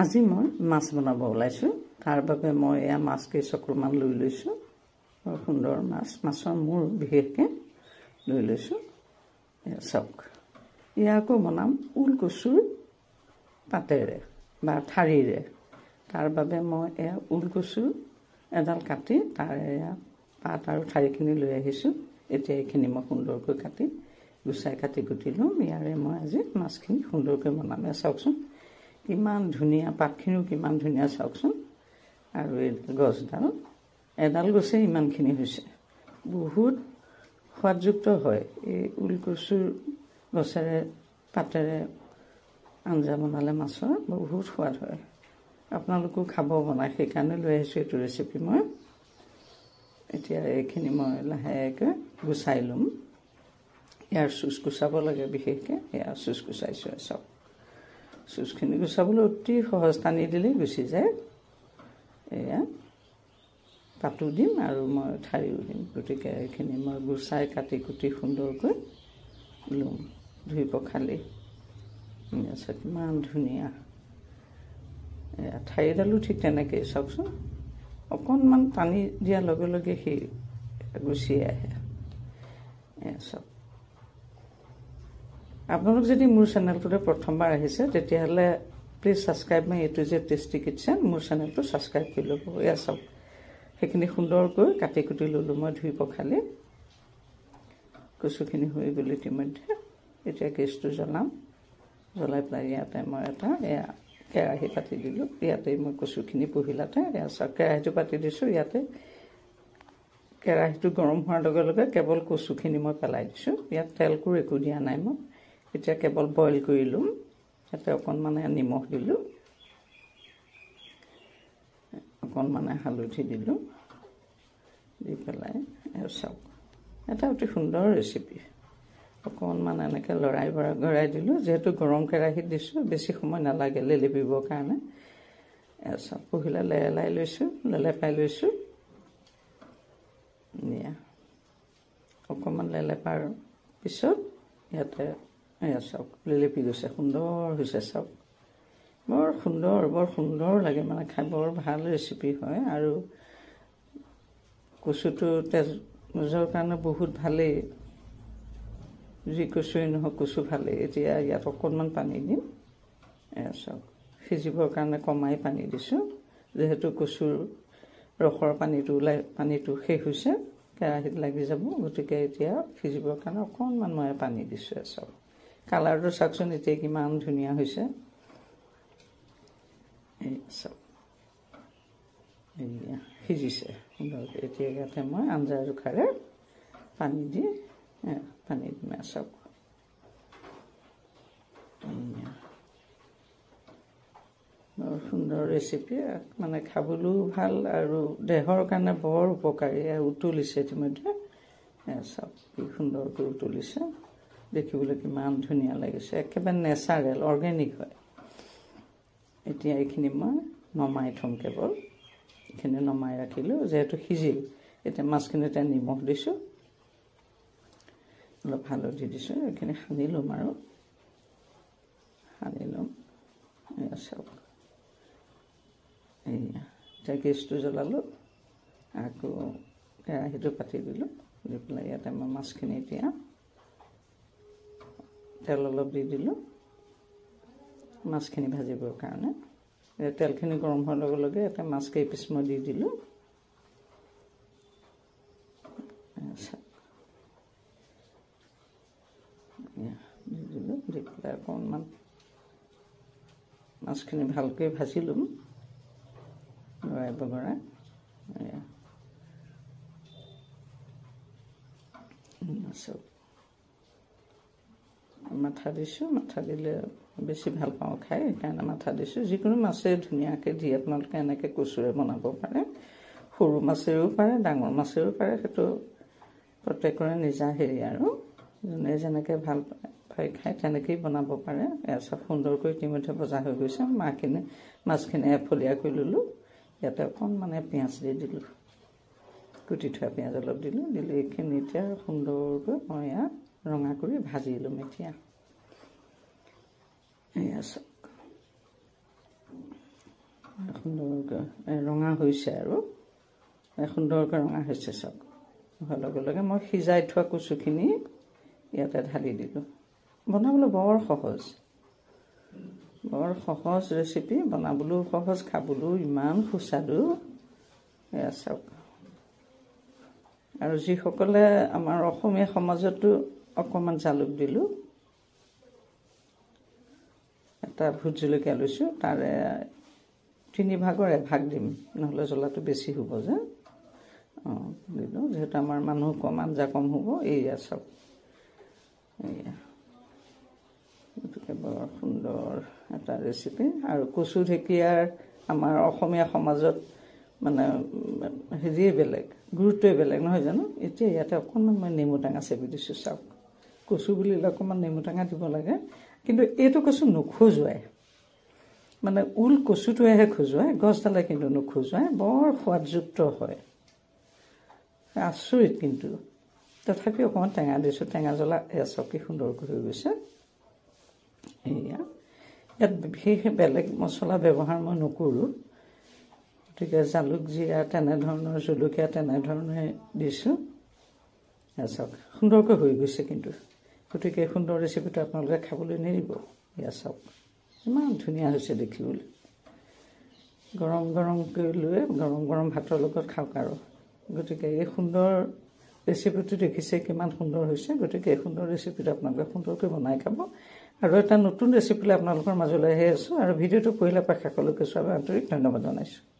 আজি মই মাছ বনাব ওলাইছোঁ তাৰ বাবে মই এয়া মাছ কেইচক্ৰমান লৈ লৈছোঁ বৰ সুন্দৰ মাছ মাছৰ মূৰ বিশেষকৈ লৈ লৈছোঁ চাওক ইয়াকো বনাম ঊলকচুৰ পাতেৰে বা ঠাৰিৰে তাৰ বাবে মই এয়া ঊলকচু এডাল কাটি তাৰে এয়া পাত আৰু ঠাৰিখিনি লৈ আহিছোঁ এতিয়া এইখিনি মই সুন্দৰকৈ কাটি গুচাই কাটি গুটি ল'ম ইয়াৰে মই আজি মাছখিনি সুন্দৰকৈ বনাম এয়া চাওকচোন কিমান ধুনীয়া পাতখিনিও কিমান ধুনীয়া চাওকচোন আৰু এই গছডাল এডাল গছে ইমানখিনি হৈছে বহুত সোৱাদযুক্ত হয় এই ঊলকচুৰ গছেৰে পাতেৰে আঞ্জা বনালে মাছৰ বহুত সোৱাদ হয় আপোনালোকেও খাব বনায় সেইকাৰণে লৈ আহিছোঁ এইটো ৰেচিপি মই এতিয়া এইখিনি মই লাহেকৈ গুচাই ল'ম ইয়াৰ চুচ গুচাব লাগে বিশেষকৈ এয়া চুচ গুচাইছোঁ চাওক চুচখিনি গুচাবলৈ অতি সহজ টানি দিলেই গুচি যায় এয়া পাতো দিম আৰু মই ঠাৰিও দিম গতিকে এইখিনি মই গুচাই কাটি কুটি সুন্দৰকৈ ল'ম ধুই পখালি তাৰপিছত ইমান ধুনীয়া এয়া ঠাৰিডালো ঠিক তেনেকেই চাওকচোন অকণমান টানি দিয়াৰ লগে লগে সি গুচি আহে এয়া চাওক আপোনালোক যদি মোৰ চেনেলটোতে প্ৰথমবাৰ আহিছে তেতিয়াহ'লে প্লিজ ছাবস্ক্ৰাইব মাই এইটো টু টেষ্টি কিটচেন মোৰ চেনেলটো ছাবস্ক্ৰাইব কৰি ল'ব এয়া চাওক সেইখিনি সুন্দৰকৈ কাটি কুটি ল'লোঁ মই ধুই পখালি কচুখিনি হৈ গ'ল ইতিমধ্যে এতিয়া গেছটো জ্বলাম জ্বলাই পেলাই ইয়াতে মই এটা এয়া কেৰাহী পাতি দিলোঁ ইয়াতেই মই কচুখিনি পুহিলাতে এয়া চাওক কেৰাহীটো পাতি দিছোঁ ইয়াতে কেৰাহীটো গৰম হোৱাৰ লগে লগে কেৱল কচুখিনি মই পেলাই দিছোঁ ইয়াত তেলকোৰ একো দিয়া নাই মই এতিয়া কেৱল বইল কৰি ল'ম ইয়াতে অকণমানে নিমখ দিলোঁ অকণমানে হালধি দিলোঁ দি পেলাই চাওক এটা অতি সুন্দৰ ৰেচিপি অকণমান এনেকৈ লৰাই ভৰাই ঘৰাই দিলোঁ যিহেতু গৰম কেৰাহীত দিছোঁ বেছি সময় নালাগে লেলেপিবৰ কাৰণে চাওক পহিলা লেৰেলাই লৈছোঁ লেলেপাই লৈছোঁ নিয়া অকণমান লেলেপাৰ পিছত ইয়াতে এয়া চাওক লেপি গৈছে সুন্দৰ হৈছে চাওক বৰ সুন্দৰ বৰ সুন্দৰ লাগে মানে খাই বৰ ভাল ৰেচিপি হয় আৰু কচুটো তেজৰ কাৰণে বহুত ভালেই যি কচুৱেই নহওক কচু ভালেই এতিয়া ইয়াত অকণমান পানী দিম এয়া চাওক সিজিবৰ কাৰণে কমাই পানী দিছোঁ যিহেতু কচুৰ ৰসৰ পানীটো ওলাই পানীটো শেষ হৈছে কেৰাহীত লাগি যাব গতিকে এতিয়া সিজিবৰ কাৰণে অকণমান মই পানী দিছোঁ এয়া চাওক কালাৰটো চাওকচোন এতিয়া কিমান ধুনীয়া হৈছে সিজিছে সুন্দৰকৈ এতিয়া ইয়াতে মই আঞ্জা জোখাৰে পানী দি পানী দিম চাওক বৰ সুন্দৰ ৰেচিপি মানে খাবলৈও ভাল আৰু দেহৰ কাৰণে বৰ উপকাৰী উতলিছে ইতিমধ্যে চাওক কি সুন্দৰকৈ উতলিছে দেখিবলৈ কিমান ধুনীয়া লাগিছে একেবাৰে নেচাৰেল অৰ্গেনিক হয় এতিয়া এইখিনি মই নমাই থ'ম কেৱল এইখিনি নমাই ৰাখিলোঁ যিহেতু সিজিল এতিয়া মাছখিনি এতিয়া নিমখ দিছোঁ অলপ হালধি দিছোঁ এইখিনি সানি ল'ম আৰু সানি ল'ম এয়া চাওক এইয়া এতিয়া গেছটো জ্বলালোঁ আকৌ কেৰাহীটো পাতি দিলোঁ দি পেলাই ইয়াতে মই মাছখিনি এতিয়া তেল অলপ দি দিলোঁ মাছখিনি ভাজিবৰ কাৰণে তেলখিনি গৰম হোৱাৰ লগে লগে এতিয়া মাছকেইপিচ মই দি দিলোঁ দি দিলোঁ দি পেলাই অকণমান মাছখিনি ভালকৈ ভাজিলোঁ লৰাই বগৰাই এয়া চব মাথা দিছোঁ মাথা দিলে বেছি ভাল পাওঁ খাই সেইকাৰণে মাথা দিছোঁ যিকোনো মাছে ধুনীয়াকৈ দি আপোনালোকে এনেকৈ কচুৰে বনাব পাৰে সৰু মাছেৰেও পাৰে ডাঙৰ মাছেৰেও পাৰে সেইটো প্ৰত্যেকৰে নিজা হেৰি আৰু যোনে যেনেকৈ ভাল পাই খাই তেনেকেই বনাব পাৰে এয়া চব সুন্দৰকৈ ইতিমধ্যে বজা হৈ গৈছে মাখিনি মাছখিনি এফলীয়া কৰি ল'লোঁ ইয়াতে অকণমান পিঁয়াজ দি দিলোঁ কুটি থোৱা পিঁয়াজ অলপ দিলোঁ দিলোঁ এইখিনি এতিয়া সুন্দৰকৈ মই ইয়াত ৰঙা কৰি ভাজি ল'ম এতিয়া এয়া চাওক সুন্দৰকৈ ৰঙা হৈছে আৰু সুন্দৰকৈ ৰঙা হৈছে চাওক হোৱাৰ লগে লগে মই সিজাই থোৱা কচুখিনি ইয়াতে ঢালি দিলোঁ বনাবলৈ বৰ সহজ বৰ সহজ ৰেচিপি বনাবলৈও সহজ খাবলৈও ইমান সুস্বাদু এয়া চাওক আৰু যিসকলে আমাৰ অসমীয়া সমাজতো অকণমান জালুক দিলোঁ এটা ভোট জলকীয়া লৈছোঁ তাৰে তিনিভাগৰ এভাগ দিম নহ'লে জ্বলাটো বেছি হ'ব যে অঁ দিলোঁ যিহেতু আমাৰ মানুহ কম আঞ্জা কম হ'ব এইয়া চব এইয়া গতিকে বৰ সুন্দৰ এটা ৰেচিপি আৰু কচু ঢেকীয়াৰ আমাৰ অসমীয়া সমাজত মানে হেৰিয়ে বেলেগ গুৰুত্বই বেলেগ নহয় জানো এতিয়া ইয়াতে অকণমান মই নেমু টেঙা চেপি দিছোঁ চাওক কচু বুলিলে অকণমান নেমু টেঙা দিব লাগে কিন্তু এইটো কচু নোখোজোৱাই মানে ঊল কচুটোৱেহে খোজোৱাই গছডালে কিন্তু নোখোজোৱাই বৰ সোৱাদযুক্ত হয় আচৰিত কিন্তু তথাপি অকণমান টেঙা দিছোঁ টেঙা জ্বলা এচকি সুন্দৰকৈ হৈ গৈছে এয়া ইয়াত বিশেষ বেলেগ মছলা ব্যৱহাৰ মই নকৰোঁ গতিকে জালুক জিৰা তেনেধৰণৰ জলকীয়া তেনেধৰণে দিছোঁ এচক সুন্দৰকৈ হৈ গৈছে কিন্তু গতিকে এই সুন্দৰ ৰেচিপিটো আপোনালোকে খাবলৈ নেৰিব ইয়াত চাওক ইমান ধুনীয়া হৈছে দেখিবলৈ গৰম গৰমকৈ লৈ গৰম গৰম ভাতৰ লগত খাওক আৰু গতিকে এই সুন্দৰ ৰেচিপিটো দেখিছে কিমান সুন্দৰ হৈছে গতিকে এই সুন্দৰ ৰেচিপিটো আপোনালোকে সুন্দৰকৈ বনাই খাব আৰু এটা নতুন ৰেচিপিলৈ আপোনালোকৰ মাজলৈ আহি আছোঁ আৰু ভিডিঅ'টো পঢ়িলে পাই সকলোকে চোৱাৰ আন্তৰিক ধন্যবাদ জনাইছোঁ